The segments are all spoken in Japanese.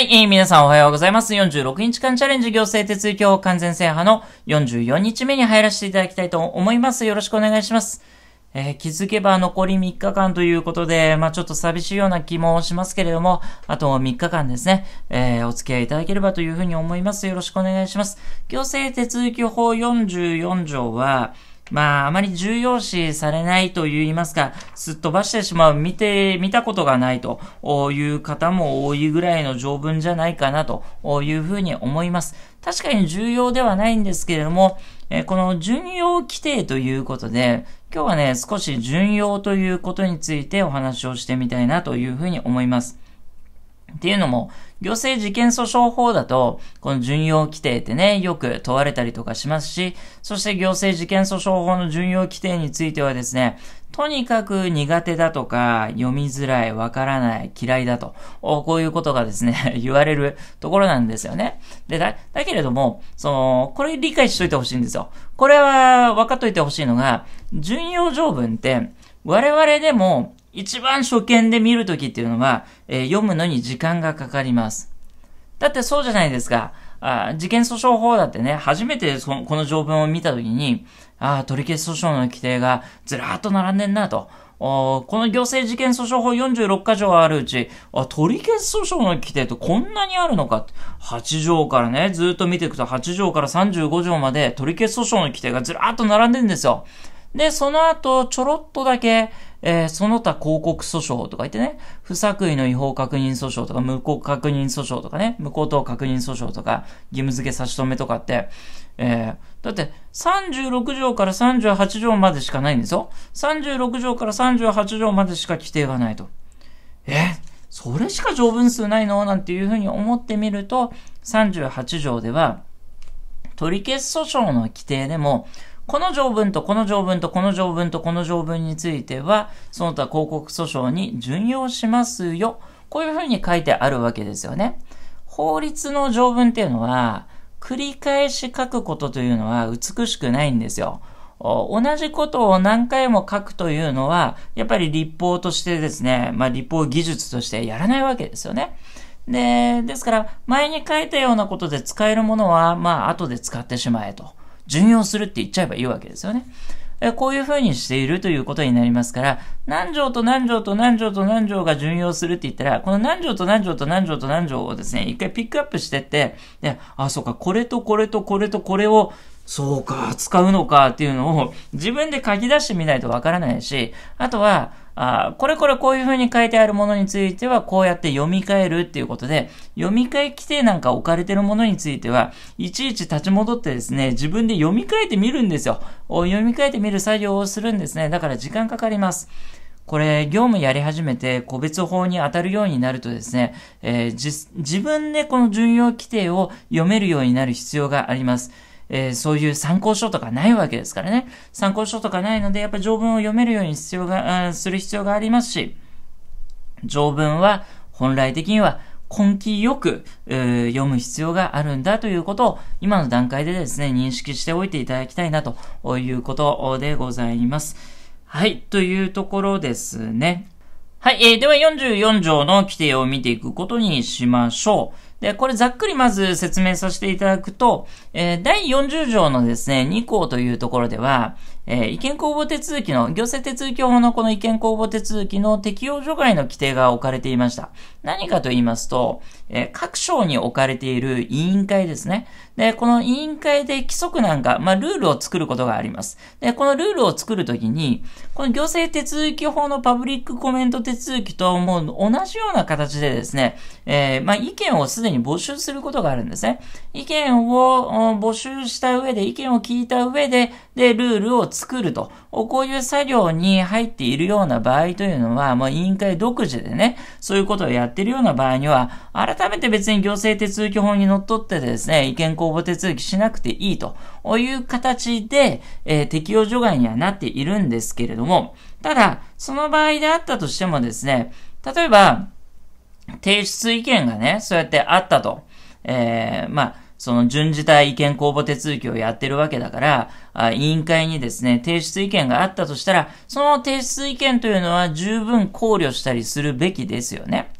はい、えー、皆さんおはようございます。46日間チャレンジ行政手続きを完全制覇の44日目に入らせていただきたいと思います。よろしくお願いします。えー、気づけば残り3日間ということで、まあちょっと寂しいような気もしますけれども、あと3日間ですね、えー、お付き合いいただければというふうに思います。よろしくお願いします。行政手続き法44条は、まあ、あまり重要視されないと言いますか、すっ飛ばしてしまう、見て、見たことがないという方も多いぐらいの条文じゃないかなというふうに思います。確かに重要ではないんですけれども、えこの順用規定ということで、今日はね、少し順用ということについてお話をしてみたいなというふうに思います。っていうのも、行政事件訴訟法だと、この巡用規定ってね、よく問われたりとかしますし、そして行政事件訴訟法の準用規定についてはですね、とにかく苦手だとか、読みづらい、わからない、嫌いだと、こういうことがですね、言われるところなんですよね。で、だ、だけれども、その、これ理解しといてほしいんですよ。これは分かっといてほしいのが、巡用条文って、我々でも一番初見で見るときっていうのは、えー、読むのに時間がかかります。だってそうじゃないですか。あ事件訴訟法だってね、初めてこの条文を見たときに、ああ、取り消し訴訟の規定がずらっと並んでんなと。この行政事件訴訟法46箇条あるうち、取り消し訴訟の規定ってこんなにあるのかって。8条からね、ずっと見ていくと8条から35条まで取り消し訴訟の規定がずらっと並んでんですよ。で、その後、ちょろっとだけ、えー、その他広告訴訟とか言ってね、不作為の違法確認訴訟とか、無効確認訴訟とかね、無効等確認訴訟とか、義務付け差し止めとかって、えー、だって36条から38条までしかないんですよ。36条から38条までしか規定がないと。えー、それしか条文数ないのなんていうふうに思ってみると、38条では、取り消し訴訟の規定でも、この条文とこの条文とこの条文とこの条文については、その他広告訴訟に準用しますよ。こういうふうに書いてあるわけですよね。法律の条文っていうのは、繰り返し書くことというのは美しくないんですよ。同じことを何回も書くというのは、やっぱり立法としてですね、まあ立法技術としてやらないわけですよね。で、ですから、前に書いたようなことで使えるものは、まあ後で使ってしまえと。順用するって言っちゃえばいいわけですよね。こういう風にしているということになりますから、何条と何条と何条と何条が順用するって言ったら、この何条と何条と何条と何条をですね、一回ピックアップしてって、で、あ、そうか、これとこれとこれとこれをそうか、使うのかっていうのを自分で書き出してみないとわからないし、あとは、あこれこれこういう風に書いてあるものについてはこうやって読み替えるっていうことで、読み替え規定なんか置かれてるものについては、いちいち立ち戻ってですね、自分で読み替えてみるんですよ。読み替えてみる作業をするんですね。だから時間かかります。これ、業務やり始めて個別法に当たるようになるとですね、えー、自分でこの順用規定を読めるようになる必要があります。えー、そういう参考書とかないわけですからね。参考書とかないので、やっぱ条文を読めるように必要が、する必要がありますし、条文は本来的には根気よく、えー、読む必要があるんだということを今の段階でですね、認識しておいていただきたいなということでございます。はい、というところですね。はい、えー、では44条の規定を見ていくことにしましょう。で、これざっくりまず説明させていただくと、えー、第40条のですね、2項というところでは、えー、意見公募手続きの、行政手続き法のこの意見公募手続きの適用除外の規定が置かれていました。何かと言いますと、えー、各省に置かれている委員会ですね。で、この委員会で規則なんか、まあ、ルールを作ることがあります。で、このルールを作るときに、この行政手続き法のパブリックコメント手続きともう同じような形でですね、えー、まあ、意見をすでにに募集することがあるんですね。意見を募集した上で、意見を聞いた上で、で、ルールを作ると。こういう作業に入っているような場合というのは、もう委員会独自でね、そういうことをやってるような場合には、改めて別に行政手続き法にのっとってですね、意見公募手続きしなくていいという形で、えー、適用除外にはなっているんですけれども、ただ、その場合であったとしてもですね、例えば、提出意見がね、そうやってあったと。えー、まあ、その順次対意見公募手続きをやってるわけだから、あ委員会にですね、提出意見があったとしたら、その提出意見というのは十分考慮したりするべきですよね。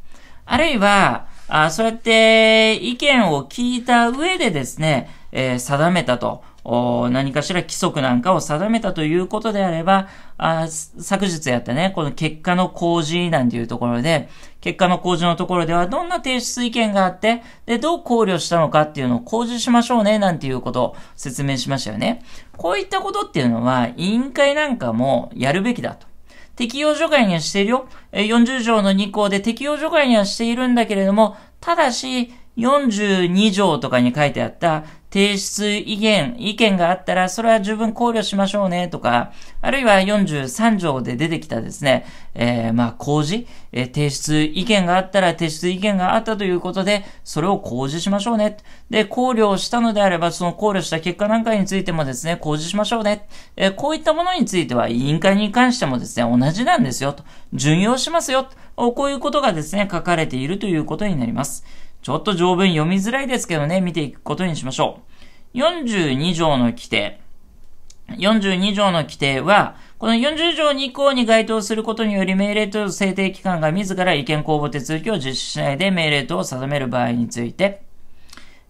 あるいは、あそうやって意見を聞いた上でですね、えー、定めたと何かしら規則なんかを定めたということであれば、あ昨日やったね、この結果の公示なんていうところで、結果の工事のところではどんな提出意見があって、で、どう考慮したのかっていうのを公示しましょうね、なんていうことを説明しましたよね。こういったことっていうのは、委員会なんかもやるべきだと。適用除外にはしているよ。40条の2項で適用除外にはしているんだけれども、ただし、42条とかに書いてあった提出意見、意見があったら、それは十分考慮しましょうね、とか、あるいは43条で出てきたですね、えー、まあ、公事、えー、提出意見があったら、提出意見があったということで、それを公示しましょうね。で、考慮したのであれば、その考慮した結果なんかについてもですね、公示しましょうね。えー、こういったものについては、委員会に関してもですね、同じなんですよ、と。順用しますよ、と。こういうことがですね、書かれているということになります。ちょっと条文読みづらいですけどね、見ていくことにしましょう。42条の規定。42条の規定は、この40条2項に該当することにより命令と制定機関が自ら意見公募手続きを実施しないで命令等を定める場合について、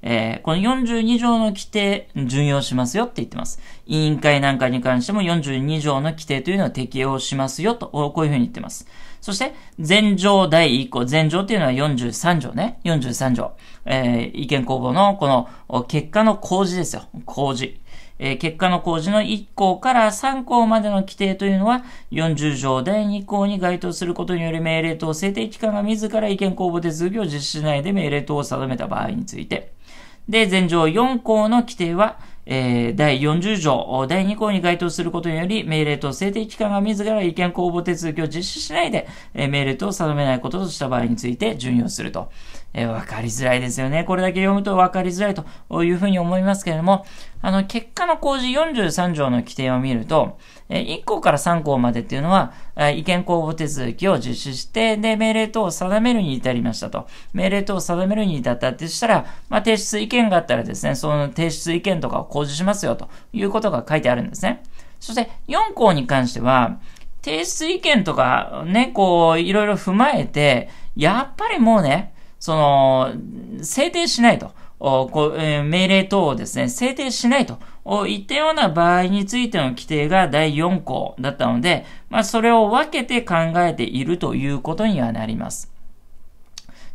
えー、この42条の規定、順用しますよって言ってます。委員会なんかに関しても42条の規定というのは適用しますよと、こういうふうに言ってます。そして、前条第1項、前条っていうのは43条ね、43条。えー、意見公募のこの結果の公示ですよ、公示。えー、結果の公示の1項から3項までの規定というのは、40条第2項に該当することにより命令等制定機関が自ら意見公募手続きを実施しないで命令等を定めた場合について、で、前条4項の規定は、えー、第40条、第2項に該当することにより、命令と制定機関が自ら意見公募手続きを実施しないで、えー、命令と定めないこととした場合について準用するとえー、分かりづらいですよね。これだけ読むと分かりづらいというふうに思いますけれども、あの、結果の公示43条の規定を見ると、えー、1項から3項までっていうのは、え意見公募手続きを実施して、で、命令等を定めるに至りましたと。命令等を定めるに至ったってしたら、まあ、提出意見があったらですね、その提出意見とかを公示しますよということが書いてあるんですね。そして、4項に関しては、提出意見とかね、こう、いろいろ踏まえて、やっぱりもうね、その、制定しないと。こうえー、命令等をですね、制定しないといったような場合についての規定が第4項だったので、まあ、それを分けて考えているということにはなります。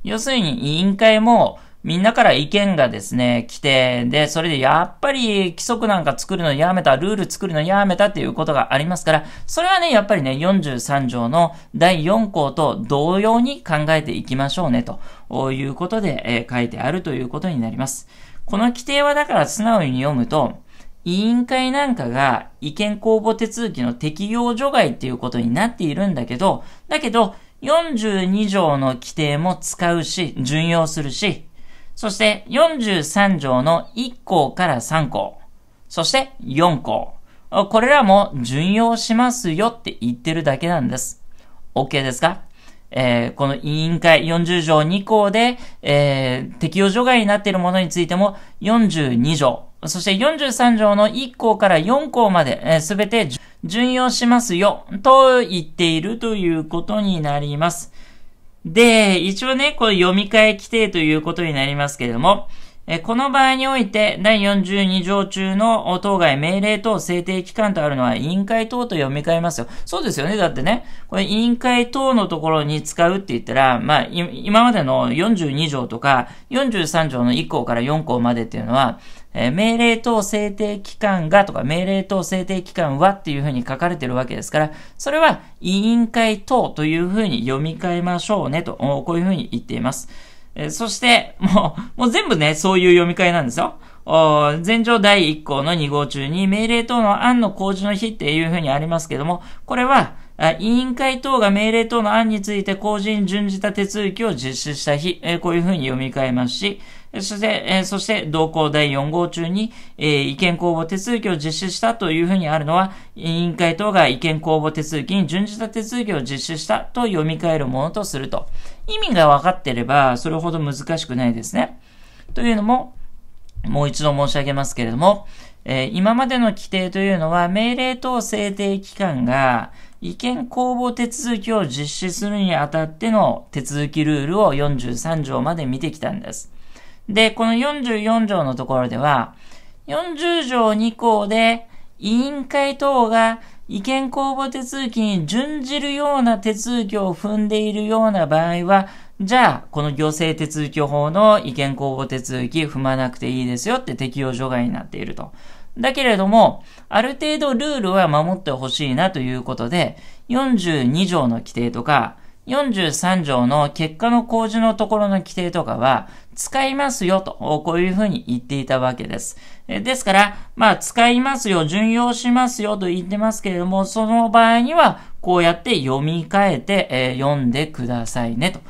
要するに委員会も、みんなから意見がですね、来て、で、それでやっぱり規則なんか作るのやめた、ルール作るのやめたっていうことがありますから、それはね、やっぱりね、43条の第4項と同様に考えていきましょうね、ということで、えー、書いてあるということになります。この規定はだから素直に読むと、委員会なんかが意見公募手続きの適用除外っていうことになっているんだけど、だけど、42条の規定も使うし、順用するし、そして43条の1項から3項、そして4項。これらも順用しますよって言ってるだけなんです。OK ですかえー、この委員会40条2項で、えー、適用除外になっているものについても42条、そして43条の1項から4項まで、す、えー、べ、て順用しますよと言っているということになります。で、一応ね、これ読み替え規定ということになりますけれども、えこの場合において、第42条中の当該命令等制定機関とあるのは委員会等と読み替えますよ。そうですよね。だってね、これ委員会等のところに使うって言ったら、まあ、今までの42条とか43条の1項から4項までっていうのは、えー、命令等制定機関がとか、命令等制定機関はっていうふうに書かれてるわけですから、それは委員会等というふうに読み替えましょうねと、こういうふうに言っています。えー、そして、もう、もう全部ね、そういう読み替えなんですよ。全条第1項の2号中に命令等の案の公示の日っていうふうにありますけども、これは、委員会等が命令等の案について公示に準じた手続きを実施した日、こういうふうに読み替えますし、そして、えそして、同行第4号中に、え意見公募手続きを実施したというふうにあるのは、委員会等が意見公募手続きに準じた手続きを実施したと読み替えるものとすると。意味が分かってれば、それほど難しくないですね。というのも、もう一度申し上げますけれども、えー、今までの規定というのは、命令等制定機関が意見公募手続きを実施するにあたっての手続きルールを43条まで見てきたんです。で、この44条のところでは、40条2項で委員会等が意見公募手続きに準じるような手続きを踏んでいるような場合は、じゃあ、この行政手続き法の意見公募手続き踏まなくていいですよって適用除外になっていると。だけれども、ある程度ルールは守ってほしいなということで、42条の規定とか、43条の結果の公示のところの規定とかは、使いますよと、こういうふうに言っていたわけです。ですから、まあ、使いますよ、順用しますよと言ってますけれども、その場合には、こうやって読み替えて、えー、読んでくださいねと、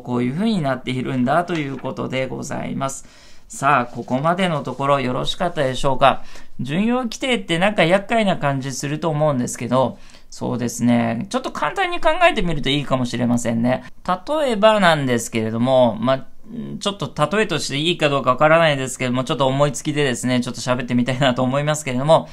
こういうふうになっているんだということでございます。さあ、ここまでのところよろしかったでしょうか。順用規定ってなんか厄介な感じすると思うんですけど、そうですね。ちょっと簡単に考えてみるといいかもしれませんね。例えばなんですけれども、まあ、ちょっと例えとしていいかどうかわからないですけども、ちょっと思いつきでですね、ちょっと喋ってみたいなと思いますけれども、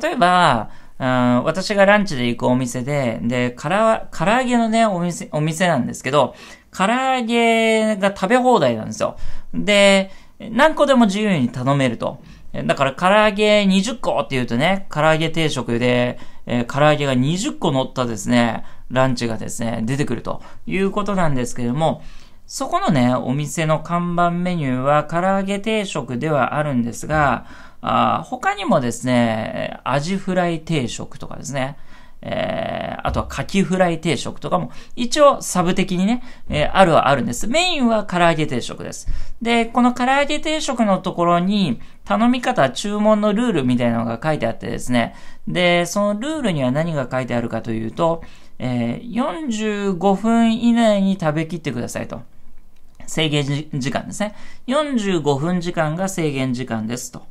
例えば、うん、私がランチで行くお店で、で、唐揚げのね、お店、お店なんですけど、唐揚げが食べ放題なんですよ。で、何個でも自由に頼めると。だから唐揚げ20個って言うとね、唐揚げ定食で、えー、唐揚げが20個乗ったですね、ランチがですね、出てくるということなんですけれども、そこのね、お店の看板メニューは唐揚げ定食ではあるんですが、あ他にもですね、アジフライ定食とかですね、えー、あとはカキフライ定食とかも、一応サブ的にね、えー、あるはあるんです。メインは唐揚げ定食です。で、この唐揚げ定食のところに、頼み方、注文のルールみたいなのが書いてあってですね。で、そのルールには何が書いてあるかというと、えー、45分以内に食べきってくださいと。制限時間ですね。45分時間が制限時間ですと。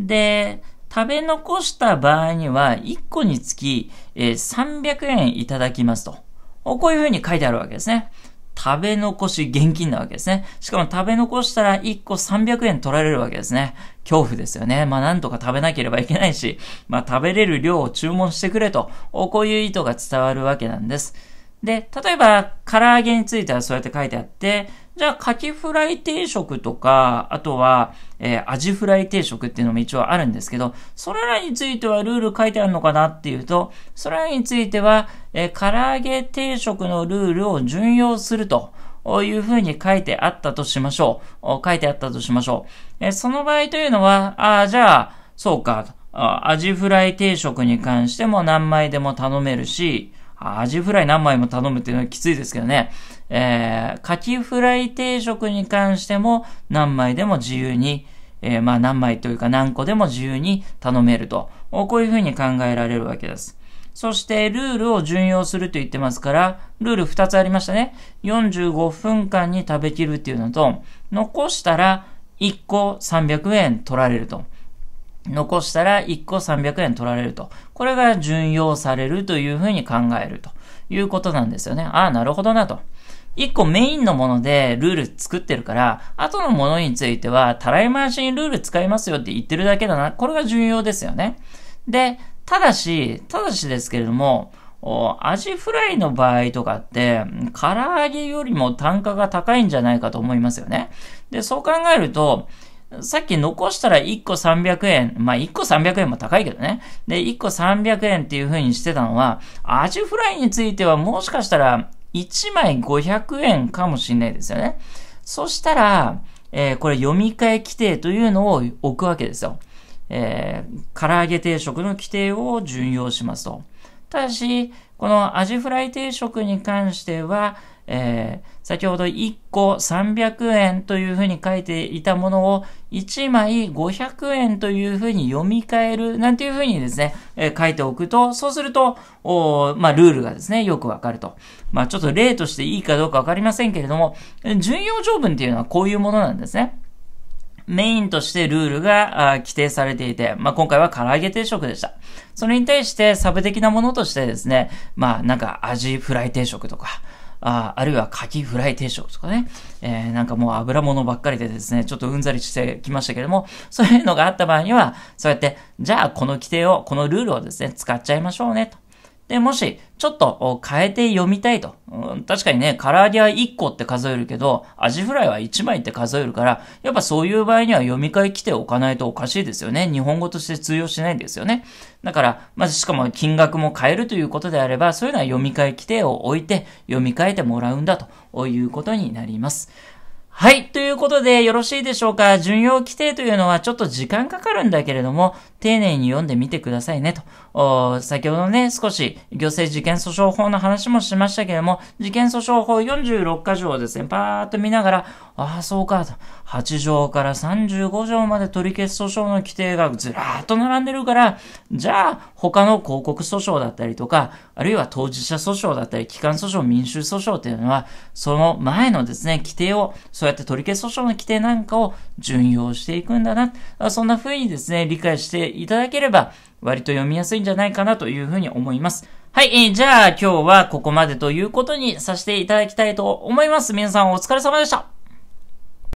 で、食べ残した場合には、1個につき、え300円いただきますと。こういうふうに書いてあるわけですね。食べ残し現金なわけですね。しかも食べ残したら1個300円取られるわけですね。恐怖ですよね。まあなんとか食べなければいけないし、まあ食べれる量を注文してくれと、こういう意図が伝わるわけなんです。で、例えば唐揚げについてはそうやって書いてあって、じゃあカキフライ定食とか、あとは、えー、アジフライ定食っていうのも一応あるんですけど、それらについてはルール書いてあるのかなっていうと、それらについては、えー、唐揚げ定食のルールを順用すると。いうふうに書いてあったとしましょう。書いてあったとしましょう。えその場合というのは、ああ、じゃあ、そうか、アジフライ定食に関しても何枚でも頼めるし、アジフライ何枚も頼むっていうのはきついですけどね。えー、カキフライ定食に関しても何枚でも自由に、えー、まあ何枚というか何個でも自由に頼めると。こういうふうに考えられるわけです。そしてルールを順用すると言ってますから、ルール2つありましたね。45分間に食べきるっていうのと、残したら1個300円取られると。残したら1個300円取られると。これが順用されるというふうに考えるということなんですよね。ああ、なるほどなと。一個メインのものでルール作ってるから、後のものについては、たらい回しにルール使いますよって言ってるだけだな。これが重要ですよね。で、ただし、ただしですけれども、アジフライの場合とかって、唐揚げよりも単価が高いんじゃないかと思いますよね。で、そう考えると、さっき残したら1個300円。まあ、1個300円も高いけどね。で、1個300円っていう風にしてたのは、アジフライについてはもしかしたら1枚500円かもしれないですよね。そしたら、えー、これ読み替え規定というのを置くわけですよ。えー、唐揚げ定食の規定を準用しますと。ただし、このアジフライ定食に関しては、えー、先ほど1個300円というふうに書いていたものを1枚500円というふうに読み替えるなんていうふうにですね、えー、書いておくと、そうすると、おまあ、ルールがですね、よくわかると。まあ、ちょっと例としていいかどうかわかりませんけれども、順用条文っていうのはこういうものなんですね。メインとしてルールが規定されていて、まあ、今回は唐揚げ定食でした。それに対してサブ的なものとしてですね、まあ、なんか味フライ定食とか、ああるいはカキフライ定食とかね、えー、なんかもう油物ばっかりでですね、ちょっとうんざりしてきましたけども、そういうのがあった場合には、そうやって、じゃあこの規定を、このルールをですね、使っちゃいましょうねと。で、もし、ちょっと変えて読みたいと。確かにね、唐揚げは1個って数えるけど、アジフライは1枚って数えるから、やっぱそういう場合には読み替え来ておかないとおかしいですよね。日本語として通用しないんですよね。だから、まずしかも金額も変えるということであれば、そういうのは読み替え規定を置いて読み替えてもらうんだということになります。はい。ということで、よろしいでしょうか。順用規定というのはちょっと時間かかるんだけれども、丁寧に読んでみてくださいね、と先ほどね、少し行政事件訴訟法の話もしましたけれども、事件訴訟法46箇条をですね、パーっと見ながら、ああ、そうかと、8条から35条まで取り消し訴訟の規定がずらーっと並んでるから、じゃあ、他の広告訴訟だったりとか、あるいは当事者訴訟だったり、機関訴訟、民衆訴訟っていうのは、その前のですね、規定を、そうやって取り消し訴訟の規定なんかを順用していくんだな、そんな風にですね、理解していただければ、割と読みやすいんじゃないかなというふうに思います。はい、えー、じゃあ今日はここまでということにさせていただきたいと思います。皆さんお疲れ様でした。